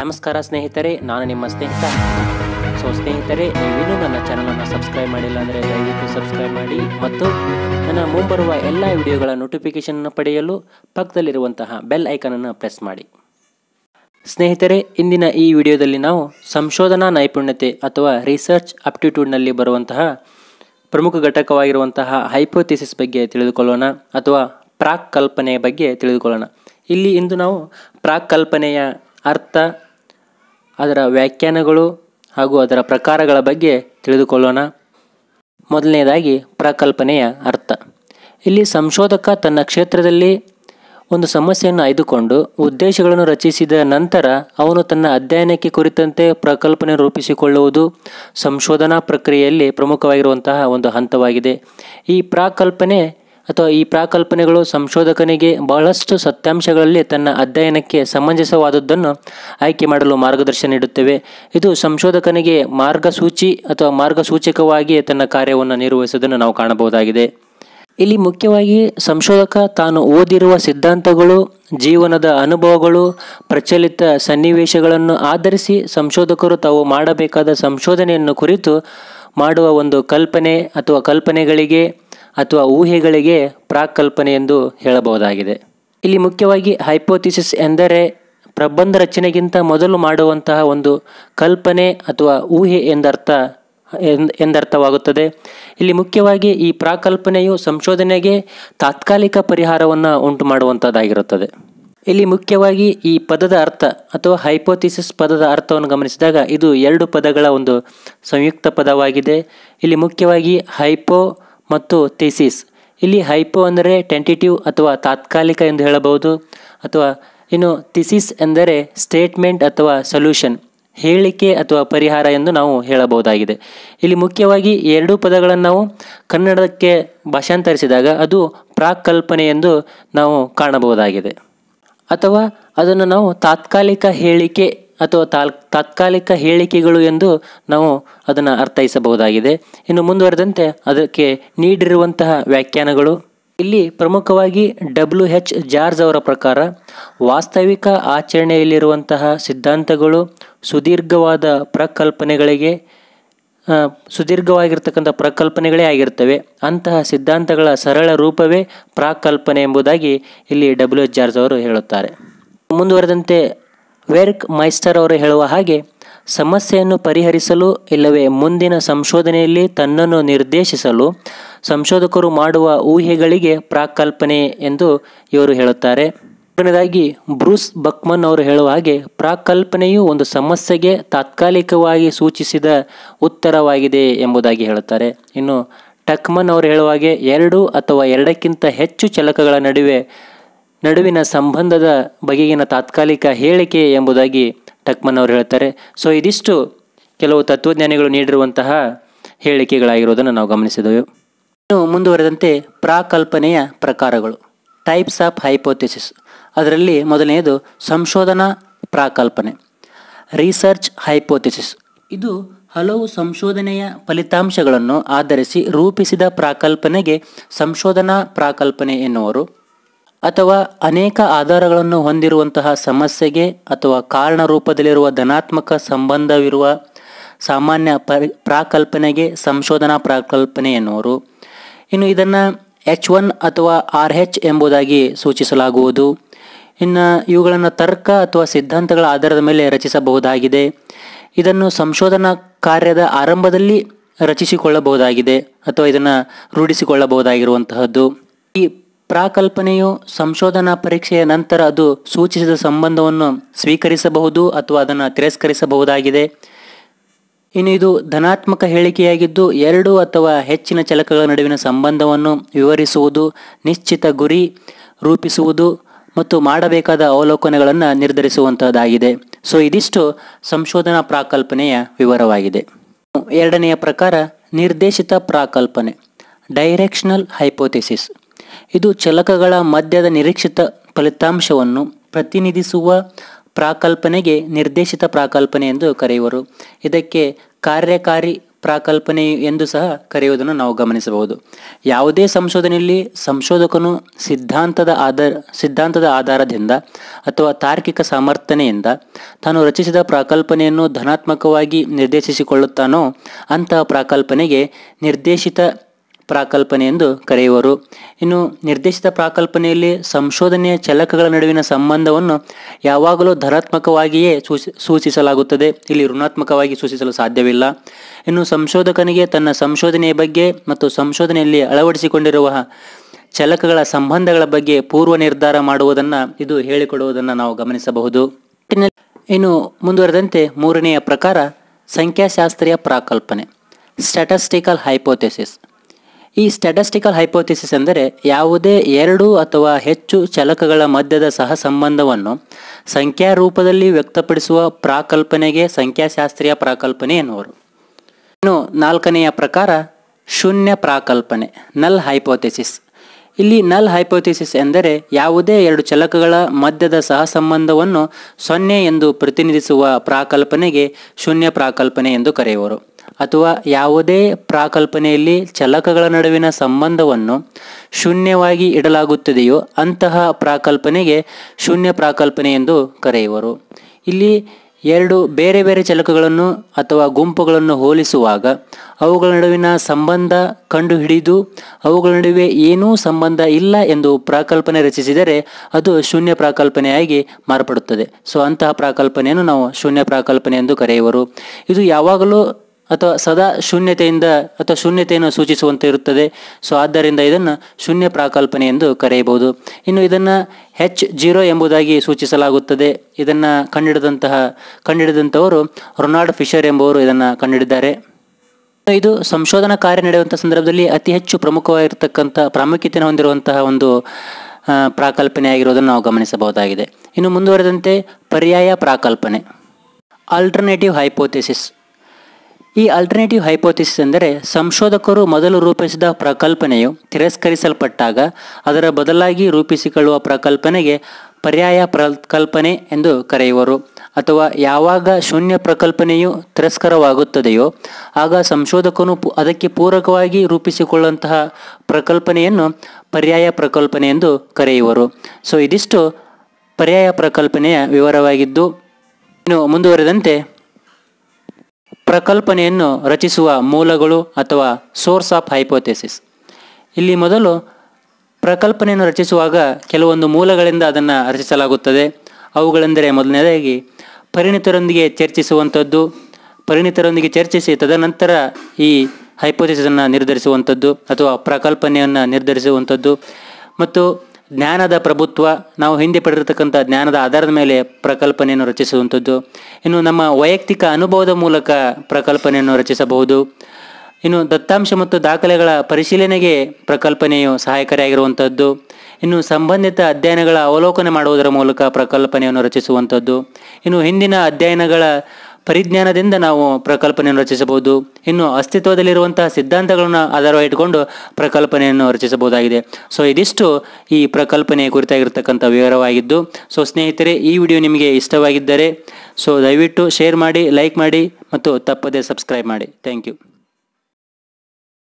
ನಮಸ್ಕಾರ ಸ್ನೇಹಿತರೆ ನಾನು ನಿಮ್ಮ ಸ್ನೇಹಿತ ಸೊ ಸ್ನೇಹಿತರೆ ನೀವಿನ್ನೂ ನನ್ನ ಚಾನಲನ್ನು ಸಬ್ಸ್ಕ್ರೈಬ್ ಮಾಡಿಲ್ಲ ಅಂದರೆ ದಯವಿಟ್ಟು ಸಬ್ಸ್ಕ್ರೈಬ್ ಮಾಡಿ ಮತ್ತು ನನ್ನ ಮುಂಬರುವ ಎಲ್ಲ ವಿಡಿಯೋಗಳ ನೋಟಿಫಿಕೇಷನನ್ನು ಪಡೆಯಲು ಪಕ್ಕದಲ್ಲಿರುವಂತಹ ಬೆಲ್ ಐಕನನ್ನು ಪ್ರೆಸ್ ಮಾಡಿ ಸ್ನೇಹಿತರೆ ಇಂದಿನ ಈ ವಿಡಿಯೋದಲ್ಲಿ ನಾವು ಸಂಶೋಧನಾ ನೈಪುಣ್ಯತೆ ಅಥವಾ ರಿಸರ್ಚ್ ಅಪ್ಟಿಟ್ಯೂಡ್ನಲ್ಲಿ ಬರುವಂತಹ ಪ್ರಮುಖ ಘಟಕವಾಗಿರುವಂತಹ ಹೈಪೋಥಿಸಿಸ್ ಬಗ್ಗೆ ತಿಳಿದುಕೊಳ್ಳೋಣ ಅಥವಾ ಪ್ರಾಕ್ ಕಲ್ಪನೆಯ ಬಗ್ಗೆ ತಿಳಿದುಕೊಳ್ಳೋಣ ಇಲ್ಲಿ ಇಂದು ನಾವು ಪ್ರಾಕ್ ಕಲ್ಪನೆಯ ಅರ್ಥ ಅದರ ವ್ಯಾಖ್ಯಾನಗಳು ಹಾಗೂ ಅದರ ಪ್ರಕಾರಗಳ ಬಗ್ಗೆ ತಿಳಿದುಕೊಳ್ಳೋಣ ಮೊದಲನೇದಾಗಿ ಪ್ರಕಲ್ಪನೆಯ ಅರ್ಥ ಇಲ್ಲಿ ಸಂಶೋಧಕ ತನ್ನ ಕ್ಷೇತ್ರದಲ್ಲಿ ಒಂದು ಸಮಸ್ಯೆಯನ್ನು ಆಯ್ದುಕೊಂಡು ಉದ್ದೇಶಗಳನ್ನು ರಚಿಸಿದ ನಂತರ ಅವನು ತನ್ನ ಅಧ್ಯಯನಕ್ಕೆ ಕುರಿತಂತೆ ಪ್ರಕಲ್ಪನೆ ರೂಪಿಸಿಕೊಳ್ಳುವುದು ಸಂಶೋಧನಾ ಪ್ರಕ್ರಿಯೆಯಲ್ಲಿ ಪ್ರಮುಖವಾಗಿರುವಂತಹ ಒಂದು ಹಂತವಾಗಿದೆ ಈ ಪ್ರಾಕಲ್ಪನೆ ಅಥವಾ ಈ ಪ್ರಾಕಲ್ಪನೆಗಳು ಸಂಶೋಧಕನಿಗೆ ಬಹಳಷ್ಟು ಸತ್ಯಾಂಶಗಳಲ್ಲಿ ತನ್ನ ಅಧ್ಯಯನಕ್ಕೆ ಸಮಂಜಸವಾದದ್ದನ್ನು ಆಯ್ಕೆ ಮಾಡಲು ಮಾರ್ಗದರ್ಶನ ನೀಡುತ್ತವೆ ಇದು ಸಂಶೋಧಕನಿಗೆ ಮಾರ್ಗಸೂಚಿ ಅಥವಾ ಮಾರ್ಗಸೂಚಕವಾಗಿ ತನ್ನ ಕಾರ್ಯವನ್ನು ನಿರ್ವಹಿಸುವುದನ್ನು ನಾವು ಕಾಣಬಹುದಾಗಿದೆ ಇಲ್ಲಿ ಮುಖ್ಯವಾಗಿ ಸಂಶೋಧಕ ತಾನು ಓದಿರುವ ಸಿದ್ಧಾಂತಗಳು ಜೀವನದ ಅನುಭವಗಳು ಪ್ರಚಲಿತ ಸನ್ನಿವೇಶಗಳನ್ನು ಆಧರಿಸಿ ಸಂಶೋಧಕರು ತಾವು ಮಾಡಬೇಕಾದ ಸಂಶೋಧನೆಯನ್ನು ಕುರಿತು ಮಾಡುವ ಒಂದು ಕಲ್ಪನೆ ಅಥವಾ ಕಲ್ಪನೆಗಳಿಗೆ ಅಥವಾ ಊಹೆಗಳಿಗೆ ಪ್ರಾಕಲ್ಪನೆ ಎಂದು ಹೇಳಬಹುದಾಗಿದೆ ಇಲ್ಲಿ ಮುಖ್ಯವಾಗಿ ಹೈಪೋಥಿಸಿಸ್ ಎಂದರೆ ಪ್ರಬಂಧ ರಚನೆಗಿಂತ ಮೊದಲು ಮಾಡುವಂತಹ ಒಂದು ಕಲ್ಪನೆ ಅಥವಾ ಊಹೆ ಎಂದರ್ಥ ಎಂದರ್ಥವಾಗುತ್ತದೆ ಇಲ್ಲಿ ಮುಖ್ಯವಾಗಿ ಈ ಪ್ರಾಕಲ್ಪನೆಯು ಸಂಶೋಧನೆಗೆ ತಾತ್ಕಾಲಿಕ ಪರಿಹಾರವನ್ನು ಉಂಟು ಮಾಡುವಂಥದ್ದಾಗಿರುತ್ತದೆ ಇಲ್ಲಿ ಮುಖ್ಯವಾಗಿ ಈ ಪದದ ಅರ್ಥ ಅಥವಾ ಹೈಪೋಥಿಸಿಸ್ ಪದದ ಅರ್ಥವನ್ನು ಗಮನಿಸಿದಾಗ ಇದು ಎರಡು ಪದಗಳ ಒಂದು ಸಂಯುಕ್ತ ಪದವಾಗಿದೆ ಇಲ್ಲಿ ಮುಖ್ಯವಾಗಿ ಹೈಪೋ ಮತ್ತು ಥೀಸಿಸ್ ಇಲ್ಲಿ ಹೈಪೋ ಅಂದರೆ ಟೆಂಟಿಟಿವ್ ಅಥವಾ ತಾತ್ಕಾಲಿಕ ಎಂದು ಹೇಳಬಹುದು ಅಥವಾ ಇನ್ನು ಥಿಸಿಸ್ ಎಂದರೆ ಸ್ಟೇಟ್ಮೆಂಟ್ ಅಥವಾ ಸೊಲ್ಯೂಷನ್ ಹೇಳಿಕೆ ಅಥವಾ ಪರಿಹಾರ ಎಂದು ನಾವು ಹೇಳಬಹುದಾಗಿದೆ ಇಲ್ಲಿ ಮುಖ್ಯವಾಗಿ ಎರಡೂ ಪದಗಳನ್ನು ನಾವು ಕನ್ನಡಕ್ಕೆ ಭಾಷಾಂತರಿಸಿದಾಗ ಅದು ಪ್ರಾಕ್ ಎಂದು ನಾವು ಕಾಣಬಹುದಾಗಿದೆ ಅಥವಾ ಅದನ್ನು ನಾವು ತಾತ್ಕಾಲಿಕ ಹೇಳಿಕೆ ಅಥವಾ ತಾಲ್ ತಾತ್ಕಾಲಿಕ ಹೇಳಿಕೆಗಳು ಎಂದು ನಾವು ಅದನ್ನು ಅರ್ಥೈಸಬಹುದಾಗಿದೆ ಇನ್ನು ಮುಂದುವರೆದಂತೆ ಅದಕ್ಕೆ ನೀಡಿರುವಂತಹ ವ್ಯಾಖ್ಯಾನಗಳು ಇಲ್ಲಿ ಪ್ರಮುಖವಾಗಿ ಡಬ್ಲ್ಯೂ ಹೆಚ್ ಜಾರ್ಜ್ ಅವರ ಪ್ರಕಾರ ವಾಸ್ತವಿಕ ಆಚರಣೆಯಲ್ಲಿರುವಂತಹ ಸಿದ್ಧಾಂತಗಳು ಸುದೀರ್ಘವಾದ ಪ್ರಕಲ್ಪನೆಗಳಿಗೆ ಸುದೀರ್ಘವಾಗಿರ್ತಕ್ಕಂಥ ಪ್ರಕಲ್ಪನೆಗಳೇ ಆಗಿರ್ತವೆ ಅಂತಹ ಸಿದ್ಧಾಂತಗಳ ಸರಳ ರೂಪವೇ ಪ್ರಾಕಲ್ಪನೆ ಎಂಬುದಾಗಿ ಇಲ್ಲಿ ಡಬ್ಲ್ಯೂ ಎಚ್ ಜಾರ್ಜ್ ಅವರು ಹೇಳುತ್ತಾರೆ ಮುಂದುವರೆದಂತೆ ವೆರ್ಕ್ ಮೈಸ್ಟರ್ ಅವರು ಹೇಳುವ ಹಾಗೆ ಸಮಸ್ಯೆಯನ್ನು ಪರಿಹರಿಸಲು ಇಲ್ಲವೇ ಮುಂದಿನ ಸಂಶೋಧನೆಯಲ್ಲಿ ತನ್ನನ್ನು ನಿರ್ದೇಶಿಸಲು ಸಂಶೋಧಕರು ಮಾಡುವ ಊಹೆಗಳಿಗೆ ಪ್ರಾಕಲ್ಪನೆ ಎಂದು ಇವರು ಹೇಳುತ್ತಾರೆ ಮೊದಲನೇದಾಗಿ ಬ್ರೂಸ್ ಬಕ್ಮನ್ ಅವರು ಹೇಳುವ ಹಾಗೆ ಪ್ರಾಕಲ್ಪನೆಯು ಒಂದು ಸಮಸ್ಯೆಗೆ ತಾತ್ಕಾಲಿಕವಾಗಿ ಸೂಚಿಸಿದ ಉತ್ತರವಾಗಿದೆ ಎಂಬುದಾಗಿ ಹೇಳುತ್ತಾರೆ ಇನ್ನು ಟಕ್ಮನ್ ಅವರು ಹೇಳುವ ಹಾಗೆ ಎರಡು ಅಥವಾ ಎರಡಕ್ಕಿಂತ ಹೆಚ್ಚು ಚಲಕಗಳ ನಡುವೆ ನಡುವಿನ ಸಂಬಂಧದ ಬಗೆಗಿನ ತಾತ್ಕಾಲಿಕ ಹೇಳಿಕೆ ಎಂಬುದಾಗಿ ಟಕ್ಮನ್ ಅವರು ಹೇಳ್ತಾರೆ ಸೊ ಇದಿಷ್ಟು ಕೆಲವು ತತ್ವಜ್ಞಾನಿಗಳು ನೀಡಿರುವಂತಹ ಹೇಳಿಕೆಗಳಾಗಿರುವುದನ್ನು ನಾವು ಗಮನಿಸಿದೆವು ಇನ್ನು ಮುಂದುವರೆದಂತೆ ಪ್ರಾಕಲ್ಪನೆಯ ಪ್ರಕಾರಗಳು ಟೈಪ್ಸ್ ಆಫ್ ಹೈಪೋಥೆಸಿಸ್ ಅದರಲ್ಲಿ ಮೊದಲನೆಯದು ಸಂಶೋಧನಾ ಪ್ರಾಕಲ್ಪನೆ ರಿಸರ್ಚ್ ಹೈಪೋಥೆಸಿಸ್ ಇದು ಹಲವು ಸಂಶೋಧನೆಯ ಫಲಿತಾಂಶಗಳನ್ನು ಆಧರಿಸಿ ರೂಪಿಸಿದ ಪ್ರಾಕಲ್ಪನೆಗೆ ಸಂಶೋಧನಾ ಪ್ರಾಕಲ್ಪನೆ ಎನ್ನುವರು ಅಥವಾ ಅನೇಕ ಆಧಾರಗಳನ್ನು ಹೊಂದಿರುವಂತಹ ಸಮಸ್ಯೆಗೆ ಅಥವಾ ಕಾರಣ ರೂಪದಲ್ಲಿರುವ ಧನಾತ್ಮಕ ಸಂಬಂಧವಿರುವ ಸಾಮಾನ್ಯ ಪ್ರಾಕಲ್ಪನೆಗೆ ಸಂಶೋಧನಾ ಪ್ರಾಕಲ್ಪನೆ ಎನ್ನುವರು ಇನ್ನು ಇದನ್ನು ಎಚ್ ಒನ್ ಅಥವಾ ಆರ್ ಎಚ್ ಎಂಬುದಾಗಿ ಸೂಚಿಸಲಾಗುವುದು ಇನ್ನು ಇವುಗಳನ್ನು ತರ್ಕ ಅಥವಾ ಸಿದ್ಧಾಂತಗಳ ಆಧಾರದ ಮೇಲೆ ರಚಿಸಬಹುದಾಗಿದೆ ಇದನ್ನು ಸಂಶೋಧನಾ ಕಾರ್ಯದ ಆರಂಭದಲ್ಲಿ ರಚಿಸಿಕೊಳ್ಳಬಹುದಾಗಿದೆ ಅಥವಾ ಇದನ್ನು ರೂಢಿಸಿಕೊಳ್ಳಬಹುದಾಗಿರುವಂತಹದ್ದು ಈ ಪ್ರಾಕಲ್ಪನೆಯು ಸಂಶೋಧನಾ ಪರೀಕ್ಷೆಯ ನಂತರ ಅದು ಸೂಚಿಸಿದ ಸಂಬಂಧವನ್ನು ಸ್ವೀಕರಿಸಬಹುದು ಅಥವಾ ಅದನ್ನು ತಿರಸ್ಕರಿಸಬಹುದಾಗಿದೆ ಇನ್ನು ಇದು ಧನಾತ್ಮಕ ಹೇಳಿಕೆಯಾಗಿದ್ದು ಎರಡು ಅಥವಾ ಹೆಚ್ಚಿನ ಚಲಕಗಳ ನಡುವಿನ ಸಂಬಂಧವನ್ನು ವಿವರಿಸುವುದು ನಿಶ್ಚಿತ ಗುರಿ ರೂಪಿಸುವುದು ಮತ್ತು ಮಾಡಬೇಕಾದ ಅವಲೋಕನಗಳನ್ನು ನಿರ್ಧರಿಸುವಂಥದ್ದಾಗಿದೆ ಸೊ ಇದಿಷ್ಟು ಸಂಶೋಧನಾ ಪ್ರಾಕಲ್ಪನೆಯ ವಿವರವಾಗಿದೆ ಎರಡನೆಯ ಪ್ರಕಾರ ನಿರ್ದೇಶಿತ ಪ್ರಾಕಲ್ಪನೆ ಡೈರೆಕ್ಷನಲ್ ಹೈಪೋಥೆಸಿಸ್ ಇದು ಚಲಕಗಳ ಮಧ್ಯದ ನಿರೀಕ್ಷಿತ ಫಲಿತಾಂಶವನ್ನು ಪ್ರತಿನಿಧಿಸುವ ಪ್ರಾಕಲ್ಪನೆಗೆ ನಿರ್ದೇಶಿತ ಪ್ರಾಕಲ್ಪನೆ ಎಂದು ಕರೆಯುವರು ಇದಕ್ಕೆ ಕಾರ್ಯಕಾರಿ ಪ್ರಾಕಲ್ಪನೆ ಎಂದು ಸಹ ಕರೆಯುವುದನ್ನು ನಾವು ಗಮನಿಸಬಹುದು ಯಾವುದೇ ಸಂಶೋಧನೆಯಲ್ಲಿ ಸಂಶೋಧಕನು ಸಿದ್ಧಾಂತದ ಆಧಾರ ಸಿದ್ಧಾಂತದ ಆಧಾರದಿಂದ ಅಥವಾ ತಾರ್ಕಿಕ ಸಮರ್ಥನೆಯಿಂದ ತಾನು ರಚಿಸಿದ ಪ್ರಾಕಲ್ಪನೆಯನ್ನು ಧನಾತ್ಮಕವಾಗಿ ನಿರ್ದೇಶಿಸಿಕೊಳ್ಳುತ್ತಾನೋ ಅಂತಹ ಪ್ರಾಕಲ್ಪನೆಗೆ ನಿರ್ದೇಶಿತ ಪ್ರಾಕಲ್ಪನೆ ಎಂದು ಕರೆಯುವರು ಇನ್ನು ನಿರ್ದೇಶಿತ ಪ್ರಾಕಲ್ಪನೆಯಲ್ಲಿ ಸಂಶೋಧನೆಯ ಚಲಕಗಳ ನಡುವಿನ ಸಂಬಂಧವನ್ನು ಯಾವಾಗಲೂ ಧನಾತ್ಮಕವಾಗಿಯೇ ಸೂಚಿಸಲಾಗುತ್ತದೆ ಇಲ್ಲಿ ಋಣಾತ್ಮಕವಾಗಿ ಸೂಚಿಸಲು ಸಾಧ್ಯವಿಲ್ಲ ಇನ್ನು ಸಂಶೋಧಕನಿಗೆ ತನ್ನ ಸಂಶೋಧನೆಯ ಬಗ್ಗೆ ಮತ್ತು ಸಂಶೋಧನೆಯಲ್ಲಿ ಅಳವಡಿಸಿಕೊಂಡಿರುವ ಚಲಕಗಳ ಸಂಬಂಧಗಳ ಬಗ್ಗೆ ಪೂರ್ವ ನಿರ್ಧಾರ ಮಾಡುವುದನ್ನು ಇದು ಹೇಳಿಕೊಡುವುದನ್ನು ನಾವು ಗಮನಿಸಬಹುದು ಇನ್ನು ಮುಂದುವರೆದಂತೆ ಮೂರನೆಯ ಪ್ರಕಾರ ಸಂಖ್ಯಾಶಾಸ್ತ್ರೀಯ ಪ್ರಾಕಲ್ಪನೆ ಸ್ಟ್ಯಾಟಸ್ಟಿಕಲ್ ಹೈಪೋಥೆಸಿಸ್ ಈ ಸ್ಟ್ಯಾಟಿಸ್ಟಿಕಲ್ ಹೈಪೋಥಿಸಿಸ್ ಎಂದರೆ ಯಾವುದೇ ಎರಡು ಅಥವಾ ಹೆಚ್ಚು ಚಲಕಗಳ ಮಧ್ಯದ ಸಹ ಸಂಬಂಧವನ್ನು ಸಂಖ್ಯಾ ರೂಪದಲ್ಲಿ ವ್ಯಕ್ತಪಡಿಸುವ ಪ್ರಾಕಲ್ಪನೆಗೆ ಸಂಖ್ಯಾಶಾಸ್ತ್ರೀಯ ಪ್ರಾಕಲ್ಪನೆ ಎನ್ನುವರು ಇನ್ನು ನಾಲ್ಕನೆಯ ಪ್ರಕಾರ ಶೂನ್ಯ ಪ್ರಾಕಲ್ಪನೆ ನಲ್ ಹೈಪೋಥಿಸಿಸ್ ಇಲ್ಲಿ ನಲ್ ಹೈಪೋಥಿಸಿಸ್ ಎಂದರೆ ಯಾವುದೇ ಎರಡು ಚಲಕಗಳ ಮಧ್ಯದ ಸಹಸಂಬಂಧವನ್ನು ಸೊನ್ನೆ ಎಂದು ಪ್ರತಿನಿಧಿಸುವ ಪ್ರಾಕಲ್ಪನೆಗೆ ಶೂನ್ಯ ಪ್ರಾಕಲ್ಪನೆ ಎಂದು ಕರೆಯುವರು ಅಥವಾ ಯಾವುದೇ ಪ್ರಾಕಲ್ಪನೆಯಲ್ಲಿ ಚಲಕಗಳ ನಡುವಿನ ಸಂಬಂಧವನ್ನು ಶೂನ್ಯವಾಗಿ ಇಡಲಾಗುತ್ತದೆಯೋ ಅಂತಹ ಪ್ರಾಕಲ್ಪನೆಗೆ ಶೂನ್ಯ ಪ್ರಾಕಲ್ಪನೆ ಎಂದು ಕರೆಯುವರು ಇಲ್ಲಿ ಎರಡು ಬೇರೆ ಬೇರೆ ಚಲಕಗಳನ್ನು ಅಥವಾ ಗುಂಪುಗಳನ್ನು ಹೋಲಿಸುವಾಗ ಅವುಗಳ ನಡುವಿನ ಸಂಬಂಧ ಕಂಡುಹಿಡಿದು ಅವುಗಳ ನಡುವೆ ಏನೂ ಸಂಬಂಧ ಇಲ್ಲ ಎಂದು ಪ್ರಾಕಲ್ಪನೆ ರಚಿಸಿದರೆ ಅದು ಶೂನ್ಯ ಪ್ರಾಕಲ್ಪನೆಯಾಗಿ ಮಾರ್ಪಡುತ್ತದೆ ಸೊ ಅಂತಹ ಪ್ರಾಕಲ್ಪನೆಯನ್ನು ನಾವು ಶೂನ್ಯ ಪ್ರಾಕಲ್ಪನೆ ಎಂದು ಕರೆಯುವರು ಇದು ಯಾವಾಗಲೂ ಅಥವಾ ಸದಾ ಶೂನ್ಯತೆಯಿಂದ ಅಥವಾ ಶೂನ್ಯತೆಯನ್ನು ಸೂಚಿಸುವಂತೆ ಇರುತ್ತದೆ ಸೊ ಆದ್ದರಿಂದ ಇದನ್ನು ಶೂನ್ಯ ಪ್ರಾಕಲ್ಪನೆ ಎಂದು ಕರೆಯಬಹುದು ಇನ್ನು ಇದನ್ನು ಹೆಚ್ ಜೀರೋ ಎಂಬುದಾಗಿ ಸೂಚಿಸಲಾಗುತ್ತದೆ ಇದನ್ನು ಕಂಡಿಡಿದಂತಹ ಕಂಡಿಡಿದಂಥವರು ರೊನಾಲ್ಡ್ ಫಿಶರ್ ಎಂಬುವರು ಇದನ್ನು ಕಂಡಿಡಿದ್ದಾರೆ ಇದು ಸಂಶೋಧನಾ ಕಾರ್ಯ ನಡೆಯುವಂಥ ಸಂದರ್ಭದಲ್ಲಿ ಅತಿ ಹೆಚ್ಚು ಪ್ರಮುಖವಾಗಿರ್ತಕ್ಕಂಥ ಪ್ರಾಮುಖ್ಯತೆಯನ್ನು ಹೊಂದಿರುವಂತಹ ಒಂದು ಪ್ರಾಕಲ್ಪನೆಯಾಗಿರುವುದನ್ನು ನಾವು ಗಮನಿಸಬಹುದಾಗಿದೆ ಇನ್ನು ಮುಂದುವರೆದಂತೆ ಪರ್ಯಾಯ ಪ್ರಾಕಲ್ಪನೆ ಆಲ್ಟರ್ನೇಟಿವ್ ಹೈಪೋಥೆಸಿಸ್ ಈ ಆಲ್ಟರ್ನೇಟಿವ್ ಹೈಪೋಥಿಸಿಸ್ ಎಂದರೆ ಸಂಶೋಧಕರು ಮೊದಲು ರೂಪಿಸಿದ ಪ್ರಕಲ್ಪನೆಯು ತಿರಸ್ಕರಿಸಲ್ಪಟ್ಟಾಗ ಅದರ ಬದಲಾಗಿ ರೂಪಿಸಿಕೊಳ್ಳುವ ಪ್ರಕಲ್ಪನೆಗೆ ಪರ್ಯಾಯ ಪ್ರಕಲ್ಪನೆ ಎಂದು ಕರೆಯುವರು ಅಥವಾ ಯಾವಾಗ ಶೂನ್ಯ ಪ್ರಕಲ್ಪನೆಯು ತಿರಸ್ಕರವಾಗುತ್ತದೆಯೋ ಆಗ ಸಂಶೋಧಕನು ಅದಕ್ಕೆ ಪೂರಕವಾಗಿ ರೂಪಿಸಿಕೊಳ್ಳುವಂತಹ ಪ್ರಕಲ್ಪನೆಯನ್ನು ಪರ್ಯಾಯ ಪ್ರಕಲ್ಪನೆ ಎಂದು ಕರೆಯುವರು ಸೊ ಇದಿಷ್ಟು ಪರ್ಯಾಯ ಪ್ರಕಲ್ಪನೆಯ ವಿವರವಾಗಿದ್ದು ಇನ್ನು ಮುಂದುವರೆದಂತೆ ಪ್ರಕಲ್ಪನೆಯನ್ನು ರಚಿಸುವ ಮೂಲಗಳು ಅಥವಾ ಸೋರ್ಸ್ ಆಫ್ ಹೈಪೋಥೆಸಿಸ್ ಇಲ್ಲಿ ಮೊದಲು ಪ್ರಕಲ್ಪನೆಯನ್ನು ರಚಿಸುವಾಗ ಕೆಲವೊಂದು ಮೂಲಗಳಿಂದ ಅದನ್ನು ರಚಿಸಲಾಗುತ್ತದೆ ಅವುಗಳೆಂದರೆ ಮೊದಲನೇದಾಗಿ ಪರಿಣಿತರೊಂದಿಗೆ ಚರ್ಚಿಸುವಂಥದ್ದು ಪರಿಣಿತರೊಂದಿಗೆ ಚರ್ಚಿಸಿ ತದನಂತರ ಈ ಹೈಪೋಥೆಸಿಸನ್ನು ನಿರ್ಧರಿಸುವಂಥದ್ದು ಅಥವಾ ಪ್ರಕಲ್ಪನೆಯನ್ನು ನಿರ್ಧರಿಸುವಂಥದ್ದು ಮತ್ತು ಜ್ಞಾನದ ಪ್ರಭುತ್ವ ನಾವು ಹಿಂದೆ ಪಡೆದಿರತಕ್ಕಂಥ ಜ್ಞಾನದ ಆಧಾರದ ಮೇಲೆ ಪ್ರಕಲ್ಪನೆಯನ್ನು ರಚಿಸುವಂಥದ್ದು ಇನ್ನು ನಮ್ಮ ವೈಯಕ್ತಿಕ ಅನುಭವದ ಮೂಲಕ ಪ್ರಕಲ್ಪನೆಯನ್ನು ರಚಿಸಬಹುದು ಇನ್ನು ದತ್ತಾಂಶ ಮತ್ತು ದಾಖಲೆಗಳ ಪರಿಶೀಲನೆಗೆ ಪ್ರಕಲ್ಪನೆಯು ಸಹಾಯಕಾರಿಯಾಗಿರುವಂಥದ್ದು ಇನ್ನು ಸಂಬಂಧಿತ ಅಧ್ಯಯನಗಳ ಅವಲೋಕನ ಮಾಡುವುದರ ಮೂಲಕ ಪ್ರಕಲ್ಪನೆಯನ್ನು ರಚಿಸುವಂಥದ್ದು ಇನ್ನು ಹಿಂದಿನ ಅಧ್ಯಯನಗಳ ಪರಿಜ್ಞಾನದಿಂದ ನಾವು ಪ್ರಕಲ್ಪನೆಯನ್ನು ರಚಿಸಬಹುದು ಇನ್ನು ಅಸ್ತಿತ್ವದಲ್ಲಿರುವಂತಹ ಸಿದ್ಧಾಂತಗಳನ್ನು ಆಧಾರವಾಗಿ ಇಟ್ಕೊಂಡು ಪ್ರಕಲ್ಪನೆಯನ್ನು ರಚಿಸಬಹುದಾಗಿದೆ ಸೊ ಇದಿಷ್ಟು ಈ ಪ್ರಕಲ್ಪನೆಯ ಕುರಿತಾಗಿರ್ತಕ್ಕಂಥ ವಿವರವಾಗಿದ್ದು ಸೊ ಸ್ನೇಹಿತರೆ ಈ ವಿಡಿಯೋ ನಿಮಗೆ ಇಷ್ಟವಾಗಿದ್ದರೆ ಸೊ ದಯವಿಟ್ಟು ಶೇರ್ ಮಾಡಿ ಲೈಕ್ ಮಾಡಿ ಮತ್ತು ತಪ್ಪದೇ ಸಬ್ಸ್ಕ್ರೈಬ್ ಮಾಡಿ ಥ್ಯಾಂಕ್ ಯು